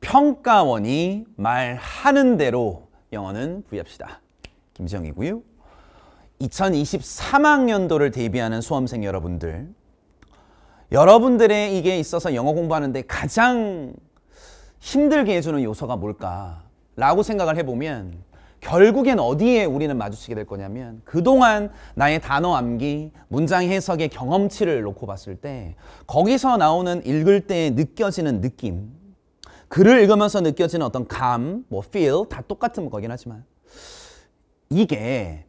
평가원이 말하는 대로 영어는 부여합시다. 김정영이고요 2023학년도를 대비하는 수험생 여러분들 여러분들의 이게 있어서 영어 공부하는데 가장 힘들게 해주는 요소가 뭘까 라고 생각을 해보면 결국엔 어디에 우리는 마주치게 될 거냐면 그동안 나의 단어 암기, 문장 해석의 경험치를 놓고 봤을 때 거기서 나오는 읽을 때 느껴지는 느낌 글을 읽으면서 느껴지는 어떤 감, 뭐 feel 다 똑같은 거긴 하지만 이게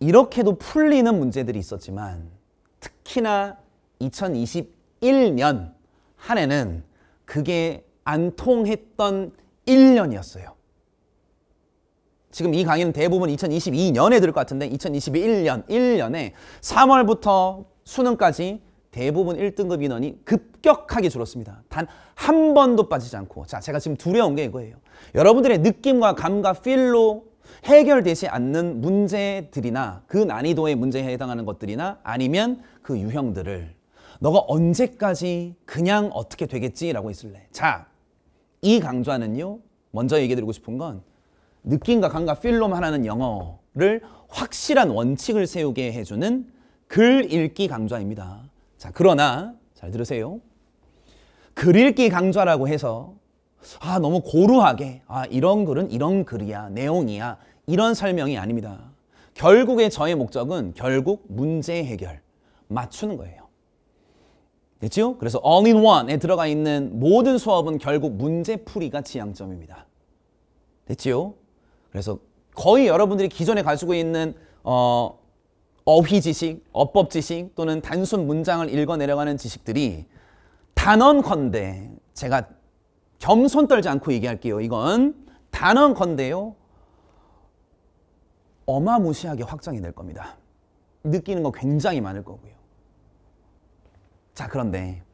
이렇게도 풀리는 문제들이 있었지만 특히나 2021년 한 해는 그게 안 통했던 1년이었어요. 지금 이 강의는 대부분 2022년에 들을 것 같은데 2021년 1년에 3월부터 수능까지 대부분 1등급 인원이 급격하게 줄었습니다. 단 한 번도 빠지지 않고 자 제가 지금 두려운 게 이거예요. 여러분들의 느낌과 감각, 필로 해결되지 않는 문제들이나 그 난이도의 문제에 해당하는 것들이나 아니면 그 유형들을 너가 언제까지 그냥 어떻게 되겠지라고 있을래. 자, 이 강좌는요. 먼저 얘기 드리고 싶은 건 느낌과 감각, 필로만 하는 영어를 확실한 원칙을 세우게 해주는 글 읽기 강좌입니다. 자, 그러나 잘 들으세요. 글 읽기 강좌라고 해서 아, 너무 고루하게 아, 이런 글은 이런 글이야, 내용이야 이런 설명이 아닙니다. 결국에 저의 목적은 결국 문제 해결, 맞추는 거예요. 됐지 그래서 all in one에 들어가 있는 모든 수업은 결국 문제풀이가 지향점입니다. 됐지요? 그래서 거의 여러분들이 기존에 가지고 있는 어, 어휘 지식, 어법 지식 또는 단순 문장을 읽어 내려가는 지식들이 단언컨대 제가 겸손 떨지 않고 얘기할게요. 이건 단언컨대요. 어마무시하게 확장이 될 겁니다. 느끼는 거 굉장히 많을 거고요. 자, 그런데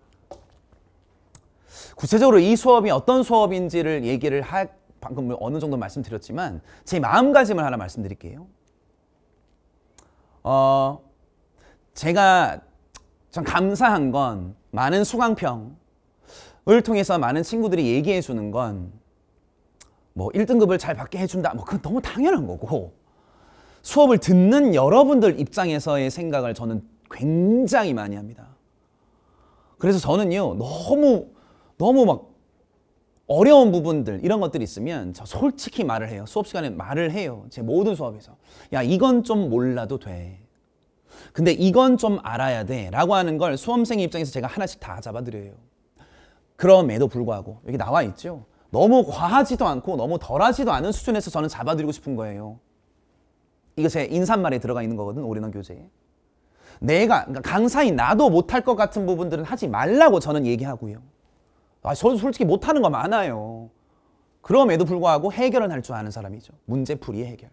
구체적으로 이 수업이 어떤 수업인지를 얘기를 할 방금 어느 정도 말씀드렸지만 제 마음가짐을 하나 말씀드릴게요. 어, 제가 참 감사한 건 많은 수강평을 통해서 많은 친구들이 얘기해 주는 건뭐 1등급을 잘 받게 해준다 뭐 그건 너무 당연한 거고 수업을 듣는 여러분들 입장에서의 생각을 저는 굉장히 많이 합니다. 그래서 저는요 너무 너무 막 어려운 부분들 이런 것들이 있으면 저 솔직히 말을 해요. 수업 시간에 말을 해요. 제 모든 수업에서. 야 이건 좀 몰라도 돼. 근데 이건 좀 알아야 돼 라고 하는 걸 수험생 입장에서 제가 하나씩 다 잡아드려요. 그럼에도 불구하고 여기 나와 있죠. 너무 과하지도 않고 너무 덜하지도 않은 수준에서 저는 잡아드리고 싶은 거예요. 이것에 인사말에 들어가 있는 거거든 올리원 교재에. 내가 그러니까 강사인 나도 못할 것 같은 부분들은 하지 말라고 저는 얘기하고요. 아, 저도 솔직히 못하는 거 많아요. 그럼에도 불구하고 해결은 할 줄 아는 사람이죠. 문제풀이 해결.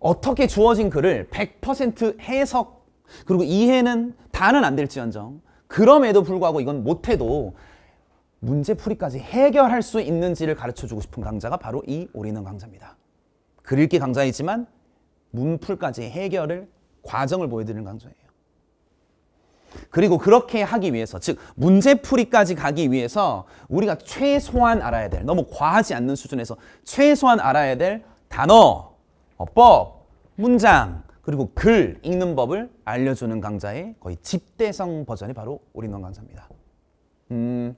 어떻게 주어진 글을 100% 해석 그리고 이해는 다는 안 될지언정 그럼에도 불구하고 이건 못해도 문제풀이까지 해결할 수 있는지를 가르쳐주고 싶은 강자가 바로 이 오리는 강자입니다. 글읽기 강자이지만 문풀까지 해결을 과정을 보여드리는 강좌예요. 그리고 그렇게 하기 위해서 즉 문제풀이까지 가기 위해서 우리가 최소한 알아야 될 너무 과하지 않는 수준에서 최소한 알아야 될 단어, 어 법, 문장 그리고 글 읽는 법을 알려주는 강좌의 거의 집대성 버전이 바로 우리원 강좌입니다. 음...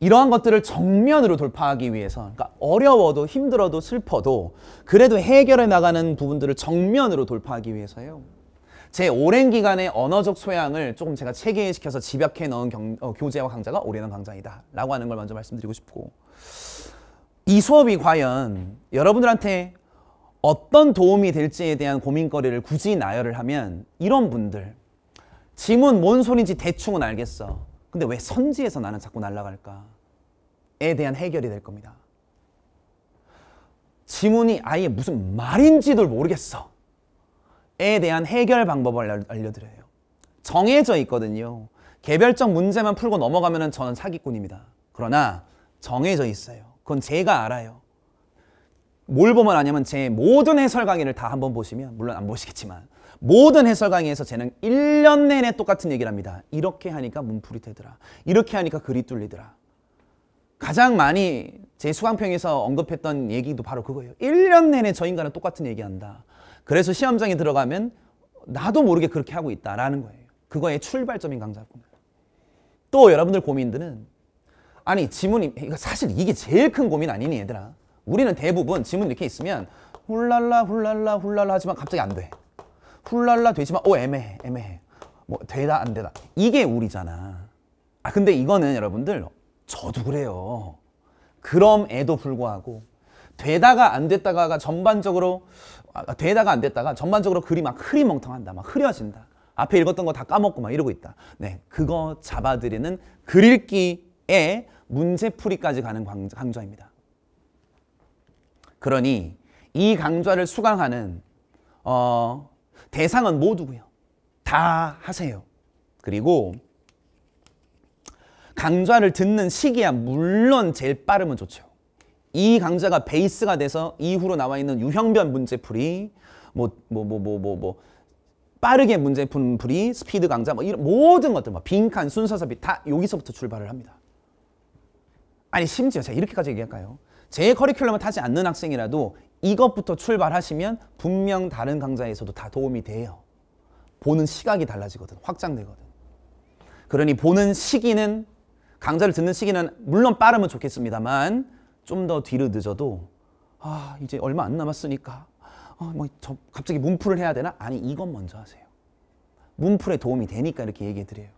이러한 것들을 정면으로 돌파하기 위해서 그러니까 어려워도 힘들어도 슬퍼도 그래도 해결해 나가는 부분들을 정면으로 돌파하기 위해서요. 제 오랜 기간의 언어적 소양을 조금 제가 체계시켜서 집약해 넣은 경, 어, 교재와 강좌가 오래는 강좌이다 라고 하는 걸 먼저 말씀드리고 싶고 이 수업이 과연 여러분들한테 어떤 도움이 될지에 대한 고민거리를 굳이 나열을 하면 이런 분들 지문 뭔소인지 대충은 알겠어 근데 왜 선지에서 나는 자꾸 날아갈까에 대한 해결이 될 겁니다. 지문이 아예 무슨 말인지도 모르겠어. 에 대한 해결 방법을 알려드려요. 정해져 있거든요. 개별적 문제만 풀고 넘어가면 저는 사기꾼입니다. 그러나 정해져 있어요. 그건 제가 알아요. 뭘 보면 아냐면 제 모든 해설 강의를 다 한번 보시면 물론 안 보시겠지만 모든 해설 강의에서 쟤는 1년 내내 똑같은 얘기를 합니다. 이렇게 하니까 문풀이 되더라. 이렇게 하니까 글이 뚫리더라. 가장 많이 제 수강평에서 언급했던 얘기도 바로 그거예요. 1년 내내 저 인간은 똑같은 얘기한다. 그래서 시험장에 들어가면 나도 모르게 그렇게 하고 있다라는 거예요. 그거의 출발점인 강좌군. 또 여러분들 고민들은 아니 지문이 사실 이게 제일 큰 고민 아니니 얘들아. 우리는 대부분 지문 이렇게 있으면 훌랄라 훌랄라 훌랄라 하지만 갑자기 안 돼. 풀랄라 되지만 오 어, 애매해 애매해 뭐 되다 안 되다 이게 우리잖아 아 근데 이거는 여러분들 저도 그래요 그럼에도 불구하고 되다가 안 됐다가가 전반적으로 아, 되다가 안 됐다가 전반적으로 글이 막 흐리멍텅한다 막 흐려진다 앞에 읽었던 거 다 까먹고 막 이러고 있다 네 그거 잡아드리는 글 읽기에 문제풀이까지 가는 강좌입니다 그러니 이 강좌를 수강하는 어, 대상은 모두고요. 다 하세요. 그리고 강좌를 듣는 시기야 물론 제일 빠르면 좋죠. 이 강좌가 베이스가 돼서 이후로 나와 있는 유형변 문제풀이 뭐뭐뭐뭐뭐 뭐 뭐, 뭐, 뭐, 빠르게 문제풀이 스피드 강좌 뭐 이런 모든 것들 막 빈칸 순서섭이 다 여기서부터 출발을 합니다. 아니 심지어 제가 이렇게까지 얘기할까요? 제 커리큘럼을 타지 않는 학생이라도 이것부터 출발하시면 분명 다른 강좌에서도 다 도움이 돼요. 보는 시각이 달라지거든. 확장되거든. 그러니 보는 시기는 강좌를 듣는 시기는 물론 빠르면 좋겠습니다만 좀 더 뒤로 늦어도 아 이제 얼마 안 남았으니까 아, 뭐 저, 갑자기 문풀을 해야 되나? 아니 이건 먼저 하세요. 문풀에 도움이 되니까 이렇게 얘기해 드려요.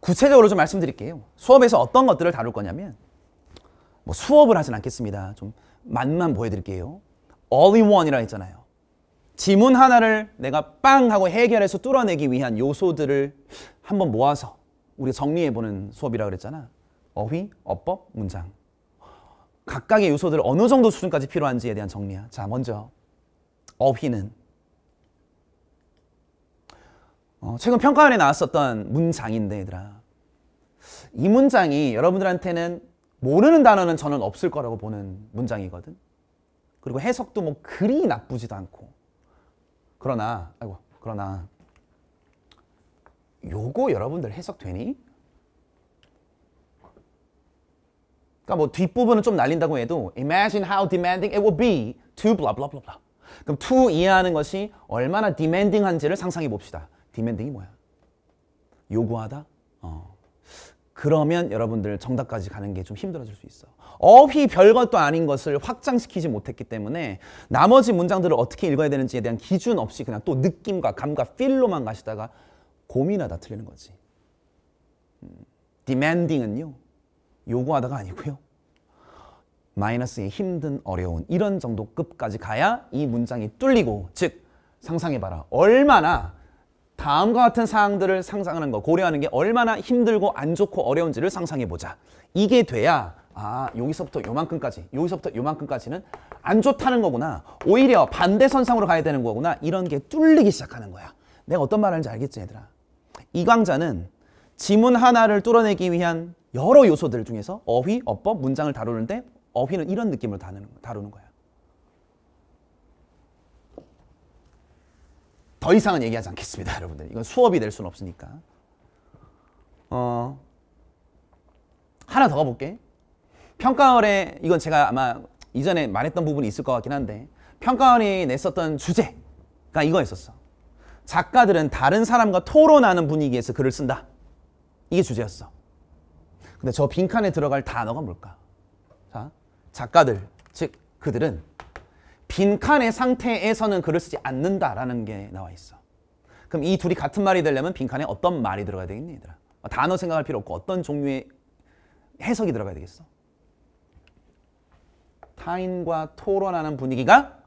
구체적으로 좀 말씀드릴게요. 수업에서 어떤 것들을 다룰 거냐면 뭐 수업을 하진 않겠습니다. 좀 맛만 보여드릴게요. all in one이라 했잖아요. 지문 하나를 내가 빵 하고 해결해서 뚫어내기 위한 요소들을 한번 모아서 우리 정리해보는 수업이라 그랬잖아. 어휘, 어법, 문장. 각각의 요소들 어느 정도 수준까지 필요한지에 대한 정리야. 자, 먼저 어휘는 어, 최근 평가안에 나왔었던 문장인데 얘들아. 이 문장이 여러분들한테는 모르는 단어는 저는 없을 거라고 보는 문장이거든. 그리고 해석도 뭐 그리 나쁘지도 않고. 그러나, 아이고, 그러나, 요거 여러분들 해석되니? 그러니까 뭐 뒷부분은 좀 날린다고 해도 Imagine how demanding it will be to blah blah blah blah. 그럼 to 이해하는 것이 얼마나 demanding한지를 상상해 봅시다. demanding이 뭐야? 요구하다? 어. 그러면 여러분들 정답까지 가는 게 좀 힘들어질 수 있어. 어휘 별것도 아닌 것을 확장시키지 못했기 때문에 나머지 문장들을 어떻게 읽어야 되는지에 대한 기준 없이 그냥 또 느낌과 감과 필로만 가시다가 고민하다 틀리는 거지. 음, demanding은요. 요구하다가 아니고요. 마이너스의 힘든 어려운 이런 정도 급까지 가야 이 문장이 뚫리고 즉 상상해봐라 얼마나 다음과 같은 사항들을 상상하는 거, 고려하는 게 얼마나 힘들고 안 좋고 어려운지를 상상해보자. 이게 돼야 아 여기서부터 요만큼까지, 여기서부터 요만큼까지는 안 좋다는 거구나. 오히려 반대선상으로 가야 되는 거구나. 이런 게 뚫리기 시작하는 거야. 내가 어떤 말 하는지 알겠지 얘들아. 이 강좌는 지문 하나를 뚫어내기 위한 여러 요소들 중에서 어휘, 어법, 문장을 다루는데 어휘는 이런 느낌으로 다루는 거야. 더 이상은 얘기하지 않겠습니다, 여러분들. 이건 수업이 될 수는 없으니까. 어, 하나 더 가볼게. 평가원에, 이건 제가 아마 이전에 말했던 부분이 있을 것 같긴 한데, 평가원이 냈었던 주제가 이거였었어. 작가들은 다른 사람과 토론하는 분위기에서 글을 쓴다. 이게 주제였어. 근데 저 빈칸에 들어갈 단어가 뭘까? 자, 작가들, 즉, 그들은 빈칸의 상태에서는 글을 쓰지 않는다라는 게 나와 있어. 그럼 이 둘이 같은 말이 되려면 빈칸에 어떤 말이 들어가야 되겠니 얘들아? 단어 생각할 필요 없고 어떤 종류의 해석이 들어가야 되겠어? 타인과 토론하는 분위기가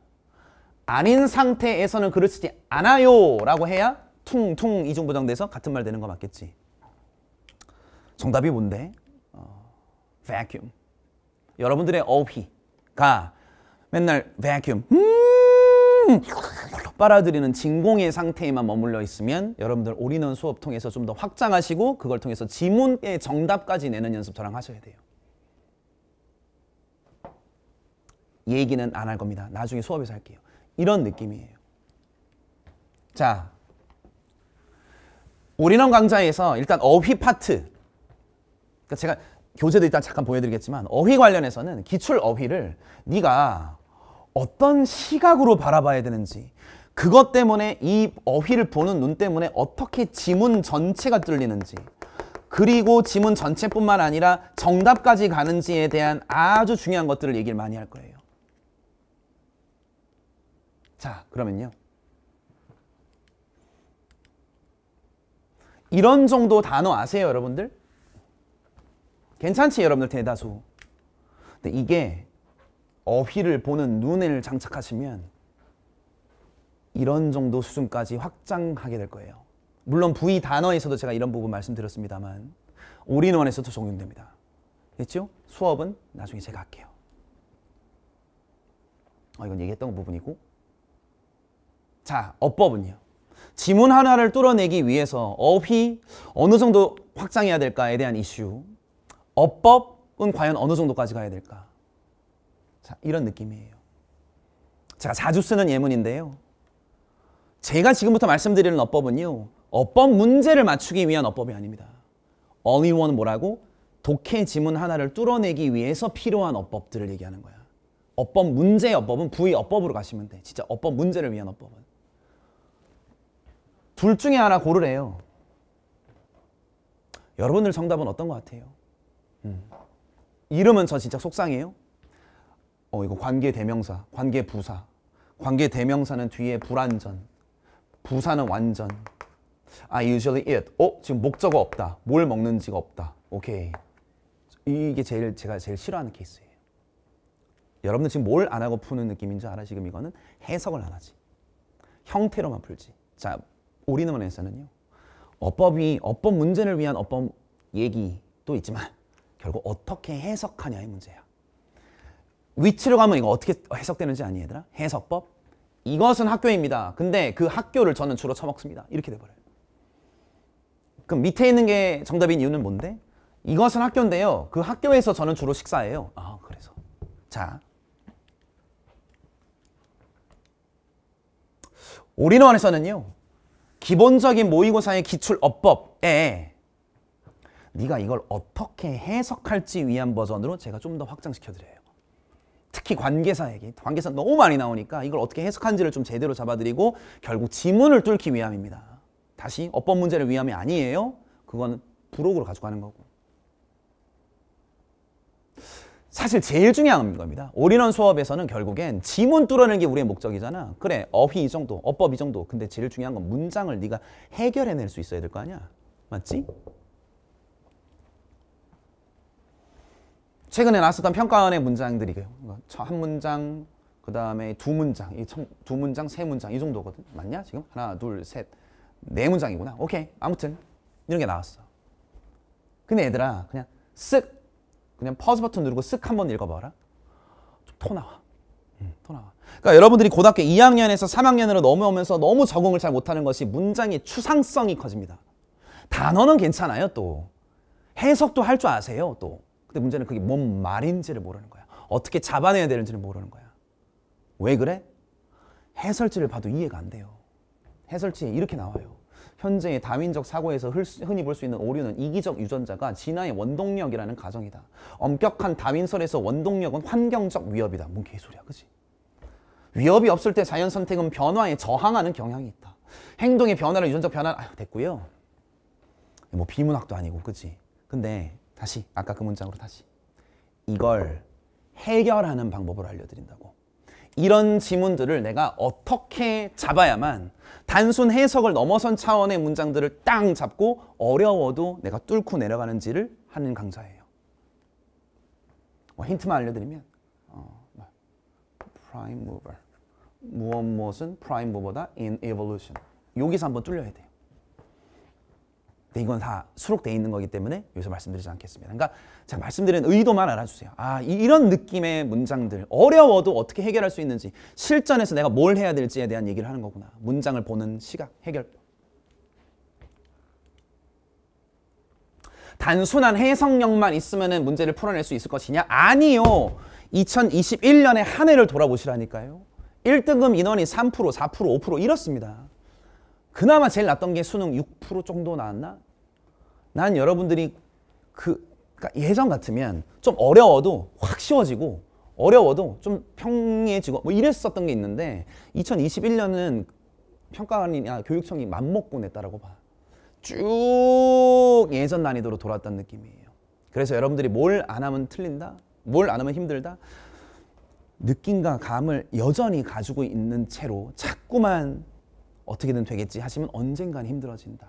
아닌 상태에서는 글을 쓰지 않아요 라고 해야 퉁퉁 이중보정돼서 같은 말 되는 거 맞겠지 정답이 뭔데? 어, vacuum 여러분들의 어휘가 맨날 vacuum 음 빨아들이는 진공의 상태에만 머물러 있으면 여러분들 올인원 수업 통해서 좀 더 확장하시고 그걸 통해서 지문의 정답까지 내는 연습 저랑 하셔야 돼요. 얘기는 안 할 겁니다. 나중에 수업에서 할게요. 이런 느낌이에요. 자, 올인원 강좌에서 일단 어휘 파트 그러니까 제가 교재도 일단 잠깐 보여드리겠지만 어휘 관련해서는 기출 어휘를 네가 어떤 시각으로 바라봐야 되는지 그것 때문에 이 어휘를 보는 눈 때문에 어떻게 지문 전체가 뚫리는지 그리고 지문 전체뿐만 아니라 정답까지 가는지에 대한 아주 중요한 것들을 얘기를 많이 할 거예요. 자 그러면요. 이런 정도 단어 아세요 여러분들? 괜찮지 여러분들 대다수. 근데 이게 어휘를 보는 눈을 장착하시면 이런 정도 수준까지 확장하게 될 거예요. 물론 부위 단어에서도 제가 이런 부분 말씀드렸습니다만 올인원에서도 적용됩니다. 됐죠? 수업은 나중에 제가 할게요. 어, 이건 얘기했던 부분이고 자, 어법은요. 지문 하나를 뚫어내기 위해서 어휘 어느 정도 확장해야 될까에 대한 이슈 어법은 과연 어느 정도까지 가야 될까 자, 이런 느낌이에요. 제가 자주 쓰는 예문인데요. 제가 지금부터 말씀드리는 어법은요. 어법 문제를 맞추기 위한 어법이 아닙니다. 어휘원 뭐라고? 독해 지문 하나를 뚫어내기 위해서 필요한 어법들을 얘기하는 거야. 어법 문제의 어법은 부의 어법으로 가시면 돼. 진짜 어법 문제를 위한 어법은. 둘 중에 하나 고르래요. 여러분들 정답은 어떤 것 같아요? 음. 이러면 저 진짜 속상해요. 어 이거 관계 대명사, 관계 부사. 관계 대명사는 뒤에 불완전. 부사는 완전. I usually eat. 어? 지금 목적어 없다. 뭘 먹는지가 없다. 오케이. 이게 제일 제가 제일 싫어하는 케이스예요. 여러분들 지금 뭘 안 하고 푸는 느낌인지 알아? 지금 이거는 해석을 안 하지. 형태로만 풀지. 자, 오리노만에서는요. 어법이 어법 문제를 위한 어법 얘기도 있지만 결국 어떻게 해석하냐의 문제야. 위치로 가면 이거 어떻게 해석되는지 아니 얘들아? 해석법? 이것은 학교입니다. 근데 그 학교를 저는 주로 처먹습니다. 이렇게 돼버려요. 그럼 밑에 있는 게 정답인 이유는 뭔데? 이것은 학교인데요. 그 학교에서 저는 주로 식사해요. 아 그래서. 자. 올인원에서는요. 기본적인 모의고사의 기출어법에 네가 이걸 어떻게 해석할지 위한 버전으로 제가 좀 더 확장시켜드려요. 특히 관계사 얘기, 관계사 너무 많이 나오니까 이걸 어떻게 해석한지를 좀 제대로 잡아드리고 결국 지문을 뚫기 위함입니다. 다시 어법 문제를 위함이 아니에요. 그건 부록으로 가져가는 거고. 사실 제일 중요한 겁니다. 올인원 수업에서는 결국엔 지문 뚫어내는 게 우리의 목적이잖아. 그래, 어휘 이 정도, 어법 이 정도. 근데 제일 중요한 건 문장을 네가 해결해낼 수 있어야 될 거 아니야. 맞지? 최근에 나왔었던 평가원의 문장들이에요. 그러니까 한 문장, 그 다음에 두 문장, 두 문장, 세 문장 이 정도거든. 맞냐 지금? 하나, 둘, 셋, 네 문장이구나. 오케이. 아무튼 이런 게 나왔어. 근데 얘들아 그냥 쓱 그냥 퍼즈 버튼 누르고 쓱 한번 읽어봐라. 좀토 나와. 토 나와. 그러니까 여러분들이 고등학교 2학년에서 3학년으로 넘어오면서 너무 적응을 잘 못하는 것이 문장의 추상성이 커집니다. 단어는 괜찮아요 또. 해석도 할 줄 아세요 또. 근데 문제는 그게 뭔 말인지를 모르는 거야. 어떻게 잡아내야 되는지를 모르는 거야. 왜 그래? 해설지를 봐도 이해가 안 돼요. 해설지에 이렇게 나와요. 현재의 다민적 사고에서 흔히 볼 수 있는 오류는 이기적 유전자가 진화의 원동력이라는 가정이다. 엄격한 다민설에서 원동력은 환경적 위협이다. 뭔 개소리야, 그지? 위협이 없을 때 자연 선택은 변화에 저항하는 경향이 있다. 행동의 변화를 유전적 변화, 아유, 됐고요. 뭐 비문학도 아니고, 그지? 근데 다시 아까 그 문장으로 다시 이걸 해결하는 방법을 알려드린다고 이런 지문들을 내가 어떻게 잡아야만 단순 해석을 넘어선 차원의 문장들을 땅 잡고 어려워도 내가 뚫고 내려가는지를 하는 강좌예요 뭐 힌트만 알려드리면 어, 뭐, prime 무엇 무엇은 prime 다 in evolution 여기서 한번 뚫려야 돼요 근데 네, 이건 다 수록돼 있는 거기 때문에 여기서 말씀드리지 않겠습니다. 그러니까 제가 말씀드린 의도만 알아주세요. 아 이런 느낌의 문장들 어려워도 어떻게 해결할 수 있는지 실전에서 내가 뭘 해야 될지에 대한 얘기를 하는 거구나. 문장을 보는 시각, 해결. 단순한 해석력만 있으면 문제를 풀어낼 수 있을 것이냐? 아니요. 2021년에 한 해를 돌아보시라니까요. 1등급 음 인원이 3%, 4%, 5% 이렇습니다. 그나마 제일 낫던게 수능 6% 정도 나왔나? 난 여러분들이 그 예전 그러니까 같으면 좀 어려워도 확 쉬워지고 어려워도 좀 평이해지고 뭐 이랬었던 게 있는데 2021년은 평가관이나 교육청이 맘먹고 냈다라고 봐. 쭉 예전 난이도로 돌아왔다는 느낌이에요. 그래서 여러분들이 뭘 안 하면 틀린다? 뭘 안 하면 힘들다? 느낌과 감을 여전히 가지고 있는 채로 자꾸만 어떻게든 되겠지 하시면 언젠간 힘들어진다.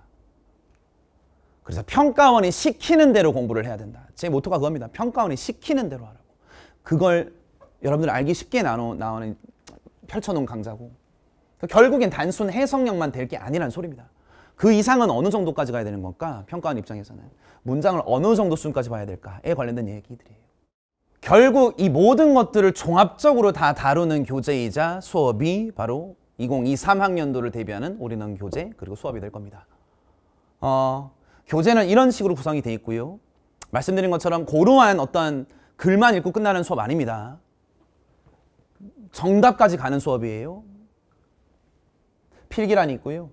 그래서 평가원이 시키는 대로 공부를 해야 된다. 제 모토가 그겁니다. 평가원이 시키는 대로 하라고. 그걸 여러분들 알기 쉽게 나눠, 나오는 펼쳐놓은 강좌고 그러니까 결국엔 단순 해석력만 될 게 아니란 소리입니다. 그 이상은 어느 정도까지 가야 되는 건가? 평가원 입장에서는 문장을 어느 정도 수준까지 봐야 될까에 관련된 얘기들이에요. 결국 이 모든 것들을 종합적으로 다 다루는 교재이자 수업이 바로 2023학년도를 대비하는 올인원 교재 그리고 수업이 될 겁니다. 어, 교재는 이런 식으로 구성이 돼 있고요. 말씀드린 것처럼 고루한 어떤 글만 읽고 끝나는 수업 아닙니다. 정답까지 가는 수업이에요. 필기란이 있고요.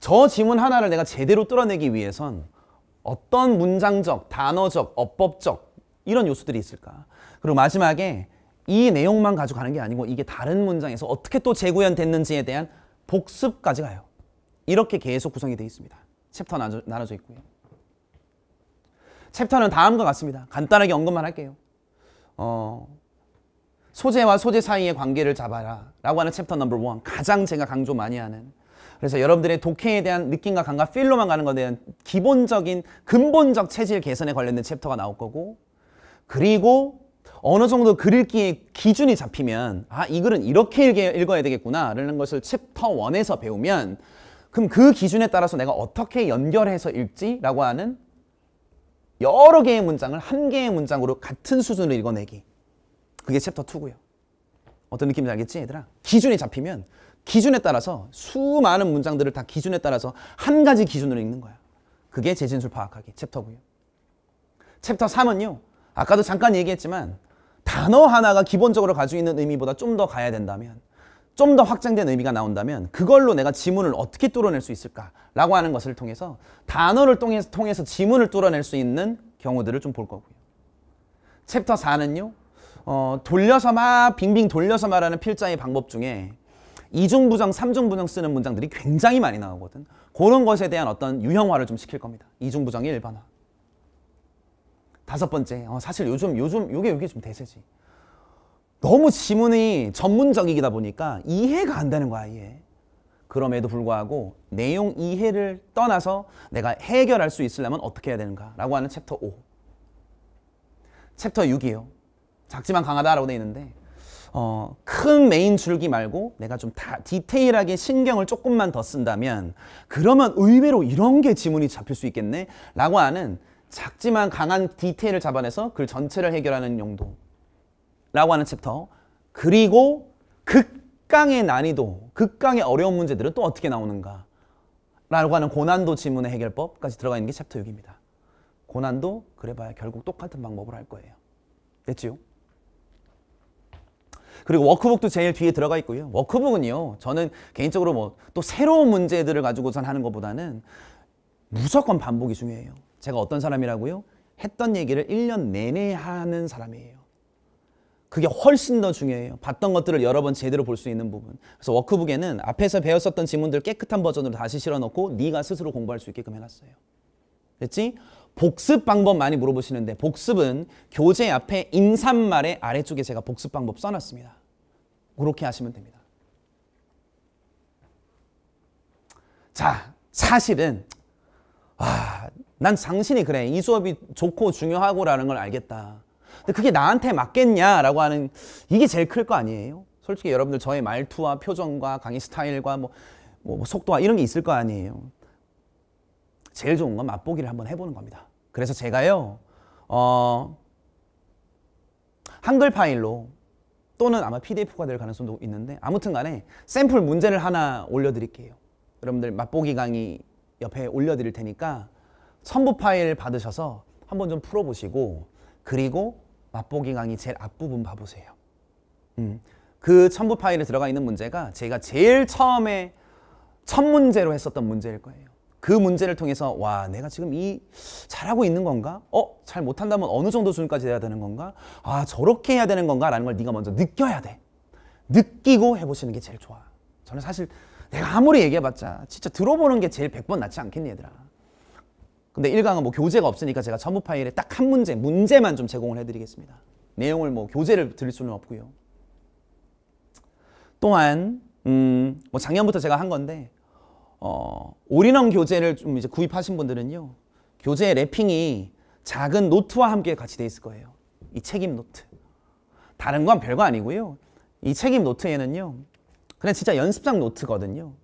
저 지문 하나를 내가 제대로 뚫어내기 위해선 어떤 문장적, 단어적, 어법적 이런 요소들이 있을까? 그리고 마지막에 이 내용만 가져가는 게 아니고 이게 다른 문장에서 어떻게 또 재구현됐는지에 대한 복습까지 가요. 이렇게 계속 구성이 되어 있습니다. 챕터 나눠, 나눠져 있고요. 챕터는 다음과 같습니다. 간단하게 언급만 할게요. 어, 소재와 소재 사이의 관계를 잡아라 라고 하는 챕터 넘버 원 가장 제가 강조 많이 하는 그래서 여러분들의 독해에 대한 느낌과 감과 필로만 가는 것에 대한 기본적인 근본적 체질 개선에 관련된 챕터가 나올 거고 그리고 어느 정도 글읽기의 기준이 잡히면 아 이 글은 이렇게 읽 읽어야 되겠구나 라는 것을 챕터 1에서 배우면 그럼 그 기준에 따라서 내가 어떻게 연결해서 읽지라고 하는 여러 개의 문장을 한 개의 문장으로 같은 수준으로 읽어내기 그게 챕터 2고요 어떤 느낌인지 알겠지 얘들아? 기준이 잡히면 기준에 따라서 수많은 문장들을 다 기준에 따라서 한 가지 기준으로 읽는 거야 그게 재진술 파악하기 챕터고요 챕터 3은요 아까도 잠깐 얘기했지만 단어 하나가 기본적으로 가지고 있는 의미보다 좀 더 가야 된다면 좀 더 확장된 의미가 나온다면 그걸로 내가 지문을 어떻게 뚫어낼 수 있을까라고 하는 것을 통해서 단어를 통해서, 통해서 지문을 뚫어낼 수 있는 경우들을 좀 볼 거고요. 챕터 4는요. 어, 돌려서 막 빙빙 돌려서 말하는 필자의 방법 중에 이중부정, 삼중부정 쓰는 문장들이 굉장히 많이 나오거든. 그런 것에 대한 어떤 유형화를 좀 시킬 겁니다. 이중부정의 일반화. 다섯 번째. 어, 사실 요즘 요즘 요게 요게 좀 대세지. 너무 지문이 전문적이다 보니까 이해가 안 되는 거야 이해. 그럼에도 불구하고 내용 이해를 떠나서 내가 해결할 수 있으려면 어떻게 해야 되는가 라고 하는 챕터 5 챕터 6이에요 작지만 강하다라고 돼 있는데 어, 큰 메인 줄기 말고 내가 좀 다 디테일하게 신경을 조금만 더 쓴다면 그러면 의외로 이런 게 지문이 잡힐 수 있겠네 라고 하는 작지만 강한 디테일을 잡아내서 글 그 전체를 해결하는 용도라고 하는 챕터 그리고 극강의 난이도, 극강의 어려운 문제들은 또 어떻게 나오는가 라고 하는 고난도 지문의 해결법까지 들어가 있는 게 챕터 6입니다. 고난도 그래봐야 결국 똑같은 방법으로 할 거예요. 됐지요? 그리고 워크북도 제일 뒤에 들어가 있고요. 워크북은요. 저는 개인적으로 뭐 또 새로운 문제들을 가지고선 하는 것보다는 무조건 반복이 중요해요. 제가 어떤 사람이라고요? 했던 얘기를 1년 내내 하는 사람이에요. 그게 훨씬 더 중요해요. 봤던 것들을 여러 번 제대로 볼 수 있는 부분. 그래서 워크북에는 앞에서 배웠었던 지문들 깨끗한 버전으로 다시 실어넣고 네가 스스로 공부할 수 있게끔 해놨어요. 됐지? 복습 방법 많이 물어보시는데 복습은 교재 앞에 인사말의 아래쪽에 제가 복습 방법 써놨습니다. 그렇게 하시면 됩니다. 자, 사실은 아, 난 당신이 그래 이 수업이 좋고 중요하고라는 걸 알겠다. 근데 그게 나한테 맞겠냐라고 하는 이게 제일 클 거 아니에요? 솔직히 여러분들 저의 말투와 표정과 강의 스타일과 뭐, 뭐, 뭐 속도와 이런 게 있을 거 아니에요. 제일 좋은 건 맛보기를 한번 해보는 겁니다. 그래서 제가요 어, 한글 파일로 또는 아마 PDF가 될 가능성도 있는데 아무튼 간에 샘플 문제를 하나 올려드릴게요. 여러분들 맛보기 강의 옆에 올려드릴 테니까 첨부 파일 받으셔서 한 번 좀 풀어보시고 그리고 맛보기 강의 제일 앞부분 봐보세요. 음, 그 첨부 파일에 들어가 있는 문제가 제가 제일 처음에 첫 문제로 했었던 문제일 거예요. 그 문제를 통해서 와 내가 지금 이 잘하고 있는 건가? 어? 잘 못한다면 어느 정도 수준까지 돼야 되는 건가? 아 저렇게 해야 되는 건가? 라는 걸 네가 먼저 느껴야 돼. 느끼고 해보시는 게 제일 좋아. 저는 사실 내가 아무리 얘기해봤자 진짜 들어보는 게 제일 100번 낫지 않겠니 얘들아. 근데 1강은 뭐 교재가 없으니까 제가 전부 파일에 딱 한 문제, 문제만 좀 제공을 해드리겠습니다. 내용을 뭐 교재를 드릴 수는 없고요. 또한 음, 뭐 작년부터 제가 한 건데 어, 올인원 교재를 좀 이제 구입하신 분들은요. 교재 랩핑이 작은 노트와 함께 같이 돼 있을 거예요. 이 책임 노트. 다른 건 별거 아니고요. 이 책임 노트에는요. 그냥 진짜 연습장 노트거든요.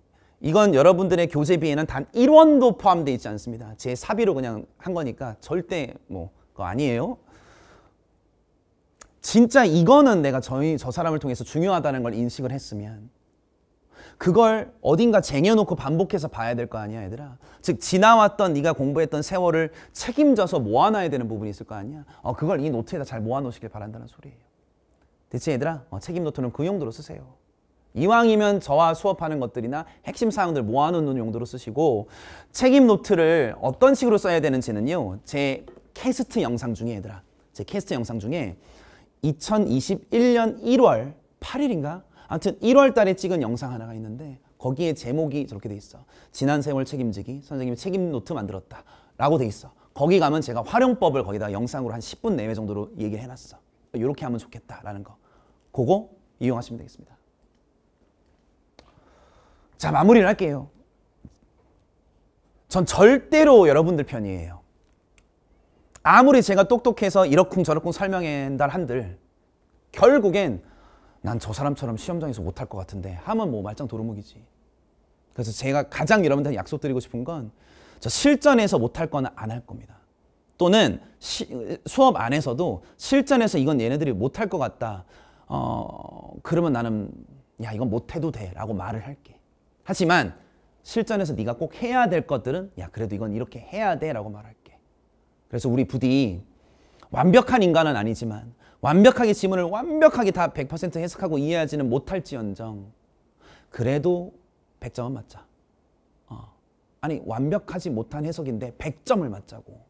이건 여러분들의 교재비에는 단 1원도 포함되어 있지 않습니다. 제 사비로 그냥 한 거니까 절대 뭐 그거 아니에요. 진짜 이거는 내가 저희 저 사람을 통해서 중요하다는 걸 인식을 했으면 그걸 어딘가 쟁여놓고 반복해서 봐야 될 거 아니야 얘들아 즉 지나왔던 네가 공부했던 세월을 책임져서 모아놔야 되는 부분이 있을 거 아니야 어, 그걸 이 노트에다 잘 모아놓으시길 바란다는 소리예요 대체 얘들아 어, 책임 노트는 그 용도로 쓰세요 이왕이면 저와 수업하는 것들이나 핵심 사항들 모아놓는 용도로 쓰시고 책임 노트를 어떤 식으로 써야 되는지는요. 제 캐스트 영상 중에 얘들아. 제 캐스트 영상 중에 2021년 1월 8일인가? 아무튼 1월 달에 찍은 영상 하나가 있는데 거기에 제목이 저렇게 돼 있어. 지난 세월 책임지기 선생님 이 책임 노트 만들었다. 라고 돼 있어. 거기 가면 제가 활용법을 거기다 영상으로 한 10분 내외 정도로 얘기를 해놨어. 이렇게 하면 좋겠다라는 거. 그거 이용하시면 되겠습니다. 자, 마무리를 할게요. 전 절대로 여러분들 편이에요. 아무리 제가 똑똑해서 이러쿵저러쿵 설명한다 한들 결국엔 난 저 사람처럼 시험장에서 못할 것 같은데 하면 뭐 말짱 도루묵이지. 그래서 제가 가장 여러분들한테 약속드리고 싶은 건 저 실전에서 못할 거안할 겁니다. 또는 시, 수업 안에서도 실전에서 이건 얘네들이 못할 것 같다. 어, 그러면 나는 야 이건 못해도 돼 라고 말을 할게. 하지만 실전에서 네가 꼭 해야 될 것들은 야 그래도 이건 이렇게 해야 돼 라고 말할게. 그래서 우리 부디 완벽한 인간은 아니지만 완벽하게 지문을 완벽하게 다 100% 해석하고 이해하지는 못할지언정 그래도 100점은 맞자. 어. 아니 완벽하지 못한 해석인데 100점을 맞자고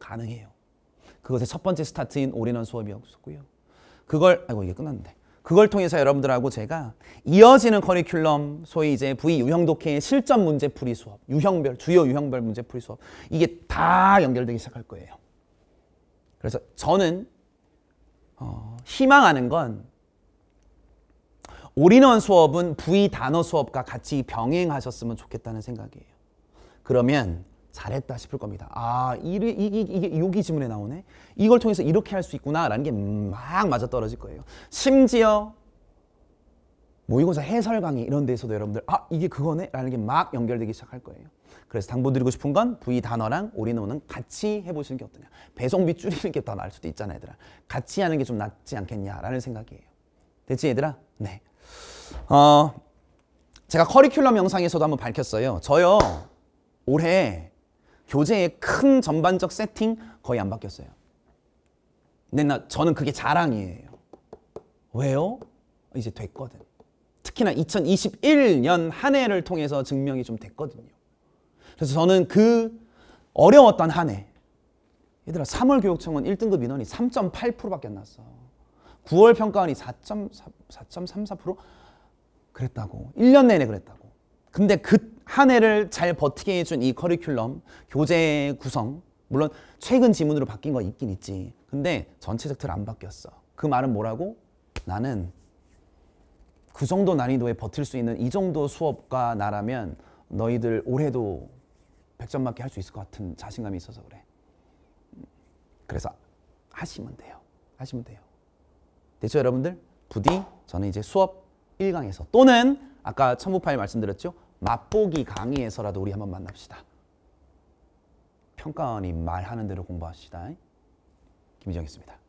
가능해요. 그것의 첫 번째 스타트인 올인원 수업이었고요. 그걸 아이고 이게 끝났는데 그걸 통해서 여러분들하고 제가 이어지는 커리큘럼, 소위 이제 V 유형 독해의 실전 문제풀이 수업, 유형별, 주요 유형별 문제풀이 수업 이게 다 연결되기 시작할 거예요. 그래서 저는 어, 희망하는 건 올인원 수업은 V 단어 수업과 같이 병행하셨으면 좋겠다는 생각이에요. 그러면 잘했다 싶을 겁니다. 아, 이, 이, 게 이게 여기 지문에 나오네. 이걸 통해서 이렇게 할 수 있구나라는 게 막 맞아떨어질 거예요. 심지어 모의고사 해설 강의 이런 데에서도 여러분들 아 이게 그거네 라는 게 막 연결되기 시작할 거예요. 그래서 당부드리고 싶은 건 V 단어랑 올인원은 같이 해보시는 게 어떠냐. 배송비 줄이는 게 더 나을 수도 있잖아 얘들아. 같이 하는 게 좀 낫지 않겠냐라는 생각이에요. 됐지 얘들아? 네. 어, 제가 커리큘럼 영상에서도 한번 밝혔어요. 저요 올해 교재의 큰 전반적 세팅 거의 안 바뀌었어요. 근데 나, 저는 그게 자랑이에요. 왜요? 이제 됐거든. 특히나 2021년 한 해를 통해서 증명이 좀 됐거든요. 그래서 저는 그 어려웠던 한 해. 얘들아 3월 교육청은 1등급 인원이 3.8%밖에 안 났어. 9월 평가원이 4.34% 그랬다고. 1년 내내 그랬다고. 근데 그 한 해를 잘 버티게 해준 이 커리큘럼, 교재 구성, 물론 최근 지문으로 바뀐 거 있긴 있지. 근데 전체적 틀 안 바뀌었어. 그 말은 뭐라고? 나는 그 정도 난이도에 버틸 수 있는 이 정도 수업과 나라면 너희들 올해도 100점 맞게 할 수 있을 것 같은 자신감이 있어서 그래. 그래서 하시면 돼요. 하시면 돼요. 됐죠 여러분들? 부디 저는 이제 수업 1강에서 또는 아까 천부파일 말씀드렸죠? 맛보기 강의에서라도 우리 한번 만납시다. 평가원이 말하는 대로 공부합시다. 김정이었습니다